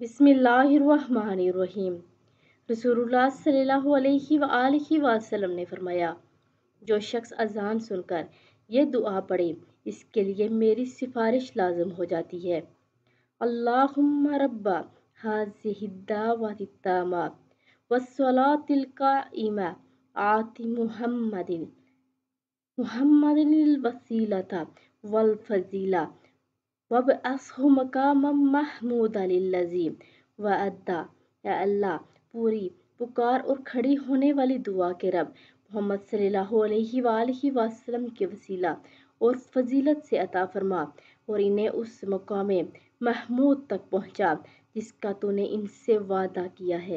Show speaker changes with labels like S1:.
S1: بسم اللہ الرحمن الرحیم رسول اللہ صلی اللہ علیہ وآلہ وسلم نے فرمایا جو شخص اذان سن کر یہ دعا پڑھے اس کے لیے میری سفارش لازم ہو جاتی ہے اللہم رب حاضح الدعوات التام والصلاة القائمہ آت محمد محمد الوسیلہ والفضیلہ वबअसहु मकाम महमूद लजी व अद्दा या अल्लाह पूरी पुकार और खड़ी होने वाली दुआ के रब मोहम्मद सल्लल्लाहु अलैहि वसल्लम के वसीला और फजीलत से अता फरमा और इन्हें उस मकाम महमूद तक पहुँचा जिसका तूने इनसे वादा किया है